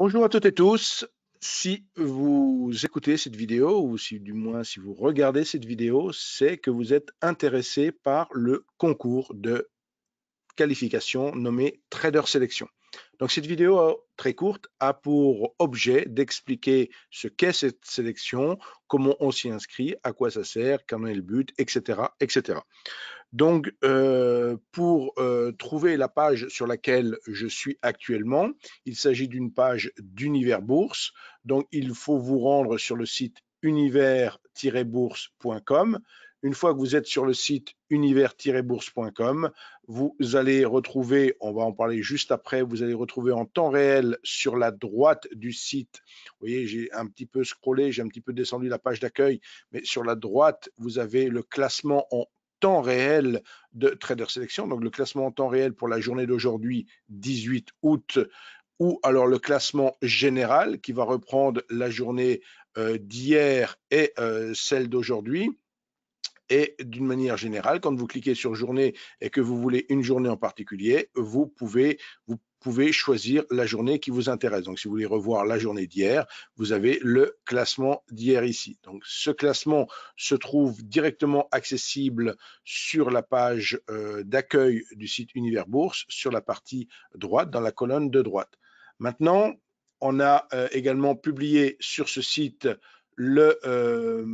Bonjour à toutes et tous. Si vous écoutez cette vidéo, ou si du moins si vous regardez cette vidéo, c'est que vous êtes intéressé par le concours de qualification nommé Trader Selection. Donc cette vidéo euh, très courte a pour objet d'expliquer ce qu'est cette sélection, comment on s'y inscrit, à quoi ça sert, quel est le but, etc. etc. Donc euh, pour euh, trouver la page sur laquelle je suis actuellement, il s'agit d'une page d'Univers Bourse. Donc il faut vous rendre sur le site univers-bourse.com une fois que vous êtes sur le site univers-bourse.com, vous allez retrouver, on va en parler juste après, vous allez retrouver en temps réel sur la droite du site. Vous voyez, j'ai un petit peu scrollé, j'ai un petit peu descendu la page d'accueil, mais sur la droite, vous avez le classement en temps réel de Trader Selection. Donc le classement en temps réel pour la journée d'aujourd'hui, 18 août, ou alors le classement général qui va reprendre la journée euh, d'hier et euh, celle d'aujourd'hui. Et d'une manière générale, quand vous cliquez sur journée et que vous voulez une journée en particulier, vous pouvez, vous pouvez choisir la journée qui vous intéresse. Donc, si vous voulez revoir la journée d'hier, vous avez le classement d'hier ici. Donc, ce classement se trouve directement accessible sur la page euh, d'accueil du site Univers Bourse, sur la partie droite, dans la colonne de droite. Maintenant, on a euh, également publié sur ce site euh,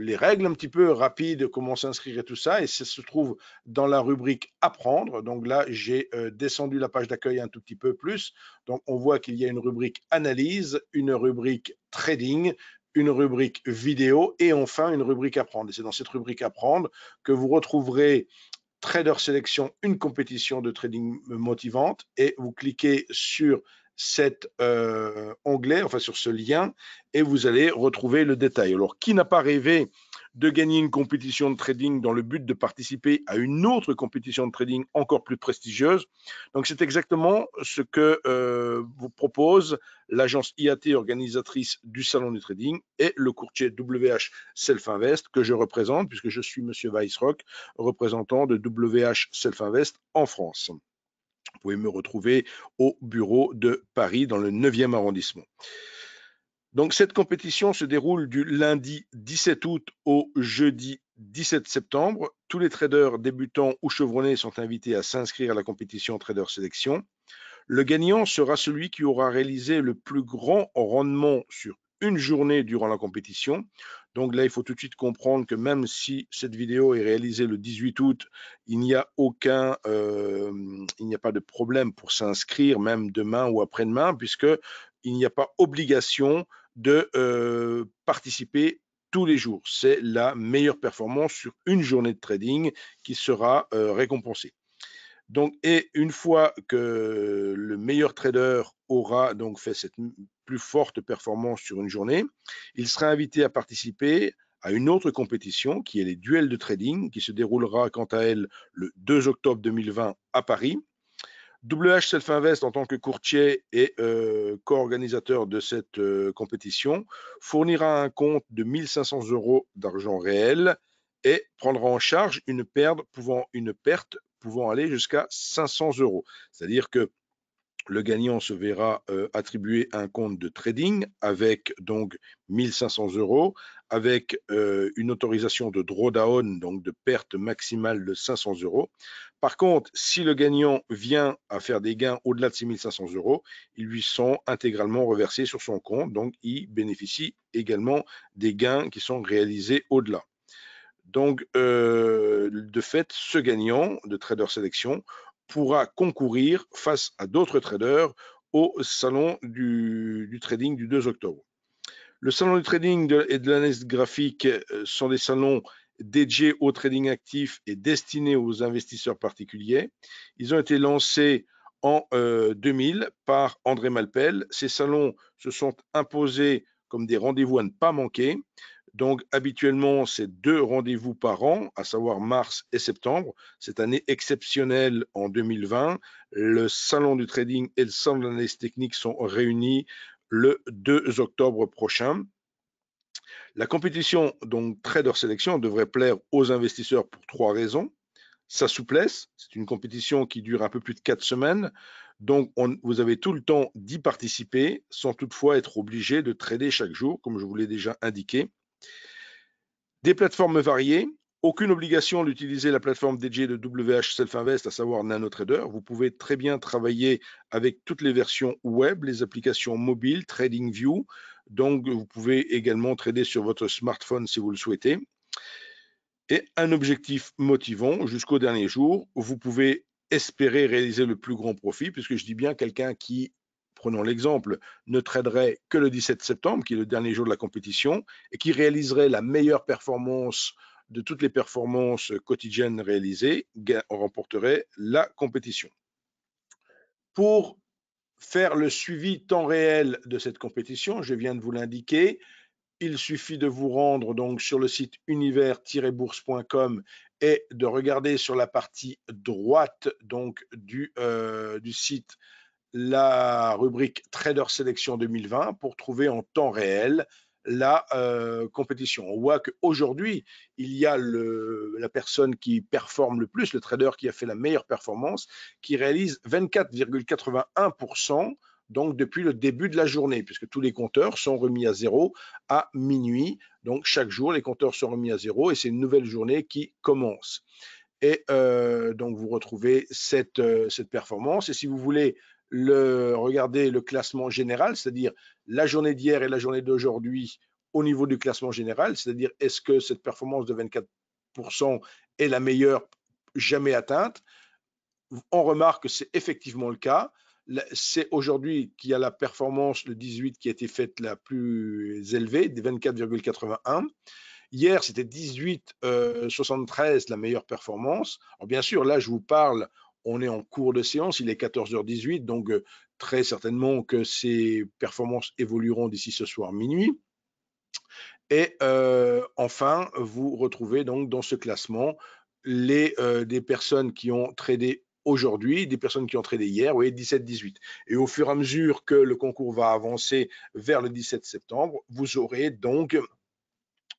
les règles un petit peu rapides, comment s'inscrire et tout ça. Et ça se trouve dans la rubrique Apprendre. Donc là, j'ai euh, descendu la page d'accueil un tout petit peu plus. Donc on voit qu'il y a une rubrique Analyse, une rubrique Trading, une rubrique Vidéo et enfin une rubrique Apprendre. Et c'est dans cette rubrique Apprendre que vous retrouverez Trader Selection, une compétition de trading motivante. Et vous cliquez sur cet euh, onglet, enfin sur ce lien, et vous allez retrouver le détail. Alors, qui n'a pas rêvé de gagner une compétition de trading dans le but de participer à une autre compétition de trading encore plus prestigieuse. Donc c'est exactement ce que euh, vous propose l'agence IAT organisatrice du Salon du Trading et le courtier WH Self que je représente puisque je suis Monsieur Weissrock, représentant de WH Self en France. Vous pouvez me retrouver au bureau de Paris dans le 9e arrondissement. Donc cette compétition se déroule du lundi 17 août au jeudi 17 septembre. Tous les traders débutants ou chevronnés sont invités à s'inscrire à la compétition Trader Sélection. Le gagnant sera celui qui aura réalisé le plus grand rendement sur une journée durant la compétition. Donc là, il faut tout de suite comprendre que même si cette vidéo est réalisée le 18 août, il n'y a aucun, euh, il n'y a pas de problème pour s'inscrire, même demain ou après-demain, puisque il n'y a pas obligation de euh, participer tous les jours. C'est la meilleure performance sur une journée de trading qui sera euh, récompensée. Donc, et une fois que le meilleur trader aura donc fait cette plus forte performance sur une journée, il sera invité à participer à une autre compétition qui est les duels de trading qui se déroulera quant à elle le 2 octobre 2020 à Paris. WH Self Invest en tant que courtier et euh, co-organisateur de cette euh, compétition fournira un compte de 1500 euros d'argent réel et prendra en charge une perte pouvant, une perte pouvant aller jusqu'à 500 euros. C'est-à-dire que le gagnant se verra euh, attribuer un compte de trading avec donc 1500 euros, avec euh, une autorisation de drawdown, donc de perte maximale de 500 euros. Par contre, si le gagnant vient à faire des gains au-delà de 6500 euros, ils lui sont intégralement reversés sur son compte, donc il bénéficie également des gains qui sont réalisés au-delà. Donc, euh, de fait, ce gagnant de Trader Sélection pourra concourir face à d'autres traders au salon du, trading du 2 octobre. Le salon du trading et de l'analyse graphique euh, sont des salons dédiés au trading actif et destinés aux investisseurs particuliers. Ils ont été lancés en 2000 euh, par André Malpel. Ces salons se sont imposés comme des rendez-vous à ne pas manquer. Donc habituellement, c'est deux rendez-vous par an, à savoir mars et septembre. Cette année exceptionnelle en 2020, le salon du trading et le salon de l'analyse technique sont réunis le 2 octobre prochain. La compétition, donc trader sélection, devrait plaire aux investisseurs pour trois raisons. Sa souplesse, c'est une compétition qui dure un peu plus de quatre semaines. Donc, vous avez tout le temps d'y participer sans toutefois être obligé de trader chaque jour, comme je vous l'ai déjà indiqué. Des plateformes variées, aucune obligation d'utiliser la plateforme DJ de WH Self Invest, à savoir Trader. Vous pouvez très bien travailler avec toutes les versions web, les applications mobiles, TradingView. Donc, vous pouvez également trader sur votre smartphone si vous le souhaitez. Et un objectif motivant jusqu'au dernier jour, vous pouvez espérer réaliser le plus grand profit, puisque je dis bien quelqu'un qui prenons l'exemple, ne traderait que le 17 septembre, qui est le dernier jour de la compétition, et qui réaliserait la meilleure performance de toutes les performances quotidiennes réalisées, remporterait la compétition. Pour faire le suivi temps réel de cette compétition, je viens de vous l'indiquer, il suffit de vous rendre donc sur le site univers-bourse.com et de regarder sur la partie droite donc du euh, site la rubrique Trader Sélection 2020 pour trouver en temps réel la euh, compétition. On voit qu'aujourd'hui, il y a le, la personne qui performe le plus, le trader qui a fait la meilleure performance, qui réalise 24,81%, donc depuis le début de la journée, puisque tous les compteurs sont remis à zéro à minuit. Donc chaque jour, les compteurs sont remis à zéro et c'est une nouvelle journée qui commence. Et euh, donc vous retrouvez cette, euh, cette performance. Et si vous voulez le, le classement général, c'est-à-dire la journée d'hier et la journée d'aujourd'hui au niveau du classement général, c'est-à-dire est-ce que cette performance de 24% est la meilleure jamais atteinte On remarque que c'est effectivement le cas. C'est aujourd'hui qu'il y a la performance, le 18, qui a été faite la plus élevée, des 24,81. Hier, c'était 18,73 euh, la meilleure performance. bien sûr, là, je vous parle on est en cours de séance, il est 14h18, donc euh, très certainement que ces performances évolueront d'ici ce soir minuit. Et euh, enfin, vous retrouvez donc dans ce classement les, euh, des personnes qui ont tradé aujourd'hui, des personnes qui ont tradé hier, oui, 17-18. Et au fur et à mesure que le concours va avancer vers le 17 septembre, vous aurez donc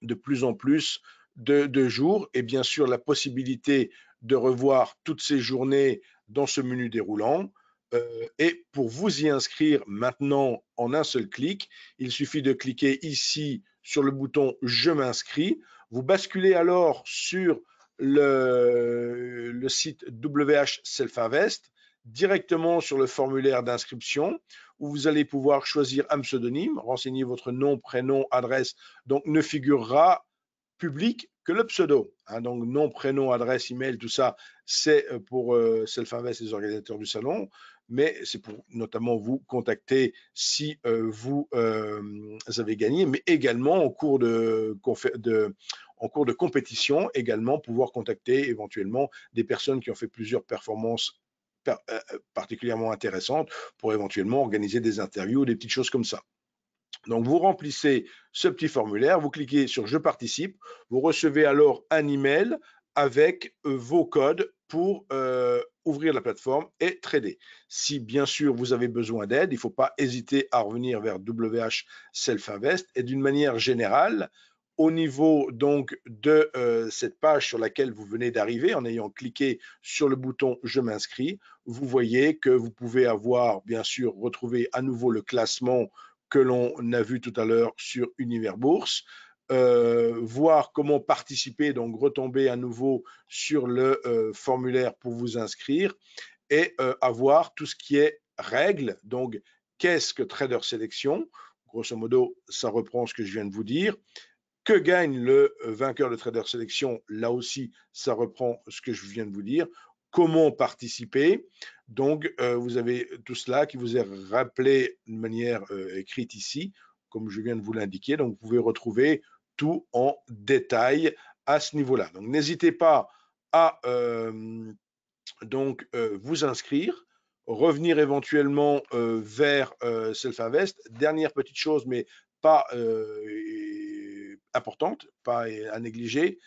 de plus en plus de jours et bien sûr la possibilité de revoir toutes ces journées dans ce menu déroulant. Euh, et pour vous y inscrire maintenant en un seul clic, il suffit de cliquer ici sur le bouton Je m'inscris. Vous basculez alors sur le, le site WH Self-Invest directement sur le formulaire d'inscription où vous allez pouvoir choisir un pseudonyme, renseigner votre nom, prénom, adresse. Donc, ne figurera public que le pseudo, hein, donc nom, prénom, adresse, email, tout ça, c'est euh, pour euh, Self-Invest les organisateurs du salon, mais c'est pour notamment vous contacter si euh, vous, avez gagné, mais également en cours de, compétition, également pouvoir contacter éventuellement des personnes qui ont fait plusieurs performances particulièrement intéressantes pour éventuellement organiser des interviews, ou des petites choses comme ça. Donc, vous remplissez ce petit formulaire, vous cliquez sur Je participe, vous recevez alors un email avec euh, vos codes pour euh, ouvrir la plateforme et trader. Si bien sûr vous avez besoin d'aide, il ne faut pas hésiter à revenir vers WH Self Invest et d'une manière générale, au niveau donc de euh, cette page sur laquelle vous venez d'arriver, en ayant cliqué sur le bouton Je m'inscris, vous voyez que vous pouvez avoir bien sûr retrouvé à nouveau le classement que l'on a vu tout à l'heure sur Univers Bourse. Euh, voir comment participer, donc retomber à nouveau sur le euh, formulaire pour vous inscrire et euh, avoir tout ce qui est règles. Donc, qu'est-ce que Trader Sélection Grosso modo, ça reprend ce que je viens de vous dire. Que gagne le vainqueur de Trader Sélection Là aussi, ça reprend ce que je viens de vous dire comment participer. Donc, euh, vous avez tout cela qui vous est rappelé de manière euh, écrite ici, comme je viens de vous l'indiquer. Donc, vous pouvez retrouver tout en détail à ce niveau-là. Donc, n'hésitez pas à euh, donc, vous inscrire, revenir éventuellement vers Self-Invest. Dernière petite chose, mais pas importante, pas à négliger.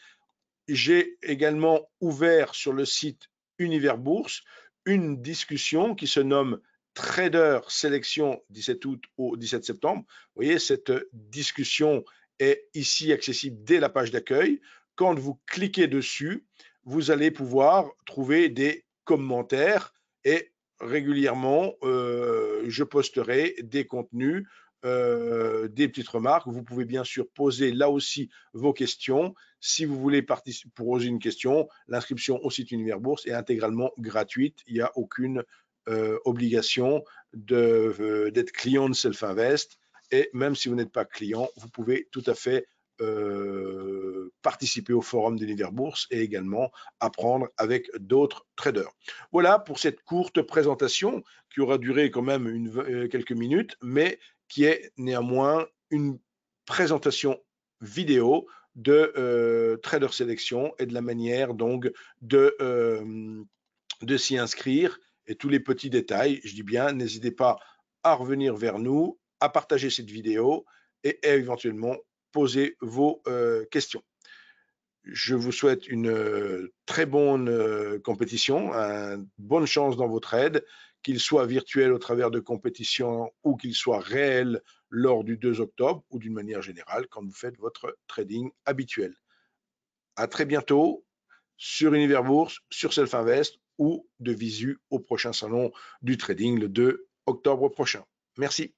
J'ai également ouvert sur le site Univers Bourse une discussion qui se nomme Trader Sélection 17 août au 17 septembre. Vous voyez, cette discussion est ici accessible dès la page d'accueil. Quand vous cliquez dessus, vous allez pouvoir trouver des commentaires et régulièrement, euh, je posterai des contenus euh, des petites remarques. Vous pouvez bien sûr poser là aussi vos questions. Si vous voulez participer, poser une question, l'inscription au site Univers Bourse est intégralement gratuite. Il n'y a aucune euh, obligation euh, d'être client de Self-Invest. Et même si vous n'êtes pas client, vous pouvez tout à fait participer au forum d'Univers Bourse et également apprendre avec d'autres traders. Voilà pour cette courte présentation qui aura duré quand même quelques minutes, mais qui est néanmoins une présentation vidéo de euh, Trader Sélection et de la manière donc de, euh, de s'y inscrire et tous les petits détails. Je dis bien, n'hésitez pas à revenir vers nous, à partager cette vidéo et, éventuellement poser vos euh, questions. Je vous souhaite une très bonne compétition, bonne chance dans votre aide qu'il soit virtuel au travers de compétitions ou qu'il soit réel lors du 2 octobre ou d'une manière générale quand vous faites votre trading habituel. À très bientôt sur Univers Bourse, sur Self-Invest ou de visu au prochain salon du trading le 2 octobre prochain. Merci.